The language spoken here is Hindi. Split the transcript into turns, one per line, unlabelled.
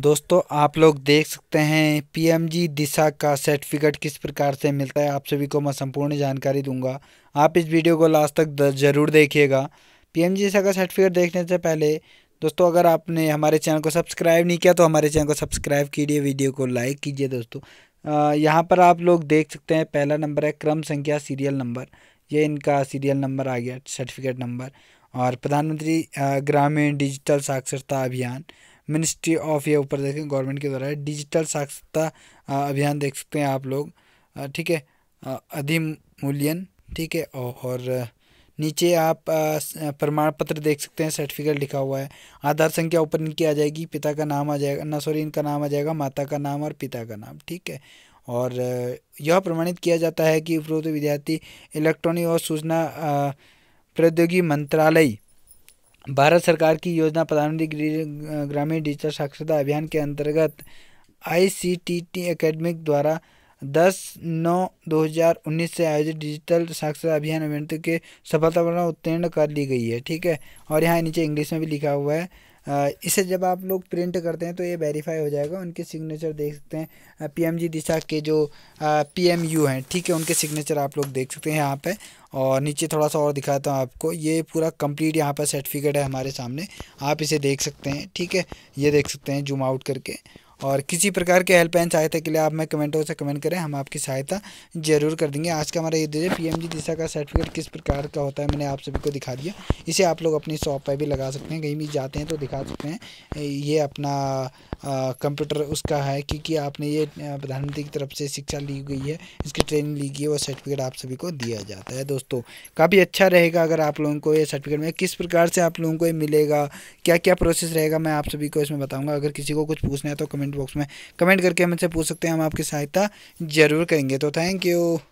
दोस्तों आप लोग देख सकते हैं पीएमजी दिशा का सर्टिफिकेट किस प्रकार से मिलता है आप सभी को मैं संपूर्ण जानकारी दूंगा आप इस वीडियो को लास्ट तक ज़रूर देखिएगा पीएमजी दिशा का सर्टिफिकेट देखने से पहले दोस्तों अगर आपने हमारे चैनल को सब्सक्राइब नहीं किया तो हमारे चैनल को सब्सक्राइब कीजिए वीडियो को लाइक कीजिए दोस्तों यहाँ पर आप लोग देख सकते हैं पहला नंबर है क्रम संख्या सीरियल नंबर ये इनका सीरियल नंबर आ गया सर्टिफिकेट नंबर और प्रधानमंत्री ग्रामीण डिजिटल साक्षरता अभियान मिनिस्ट्री ऑफ ये ऊपर देखें गवर्नमेंट के द्वारा है डिजिटल साक्षरता अभियान देख सकते हैं आप लोग ठीक है अधिमूल्यन ठीक है और नीचे आप प्रमाण पत्र देख सकते हैं सर्टिफिकेट लिखा हुआ है आधार संख्या ऊपर इनकी आ जाएगी पिता का नाम आ जाएगा ना सॉरी इनका नाम आ जाएगा माता का नाम और पिता का नाम ठीक है और यह प्रमाणित किया जाता है कि उपरोक्त विद्यार्थी इलेक्ट्रॉनिक और सूचना प्रौद्योगिकी मंत्रालय भारत सरकार की योजना प्रधानमंत्री ग्रामीण डिजिटल साक्षरता अभियान के अंतर्गत I C T T academic द्वारा 10 नौ 2019 से आयोजित डिजिटल साक्षरता अभियान इवेंट के सफलतापूर्ण उत्तीर्ण कर ली गई है ठीक है और यहाँ नीचे इंग्लिश में भी लिखा हुआ है इसे जब आप लोग प्रिंट करते हैं तो ये वेरीफाई हो जाएगा उनके सिग्नेचर देख सकते हैं पीएमजी दिशा के जो पीएमयू हैं ठीक है उनके सिग्नेचर आप लोग देख सकते हैं यहाँ पे और नीचे थोड़ा सा और दिखाता हूँ आपको ये पूरा कंप्लीट यहाँ पर सर्टिफिकेट है हमारे सामने आप इसे देख सकते हैं ठीक है ये देख सकते हैं जूम आउट करके और किसी प्रकार के हेल्पलाइन सहायता के लिए आप हमें कमेंटों से कमेंट करें हम आपकी सहायता जरूर कर देंगे आज का हमारा ये दीजिए पी एम जी दिशा का सर्टिफिकेट किस प्रकार का होता है मैंने आप सभी को दिखा दिया इसे आप लोग अपनी शॉप पर भी लगा सकते हैं कहीं भी जाते हैं तो दिखा सकते हैं ये अपना कंप्यूटर उसका है क्योंकि आपने ये प्रधानमंत्री की तरफ से शिक्षा ली गई है इसकी ट्रेनिंग ली गई है वो सर्टिफिकेट आप सभी को दिया जाता है दोस्तों काफ़ी अच्छा रहेगा अगर आप लोगों को ये सर्टिफिकेट में किस प्रकार से आप लोगों को ये मिलेगा क्या क्या प्रोसेस रहेगा मैं आप सभी को इसमें बताऊँगा अगर किसी को कुछ पूछना है तो कमेंट कमेंट बॉक्स में कमेंट करके हमसे पूछ सकते हैं हम आपकी सहायता ज़रूर करेंगे तो थैंक यू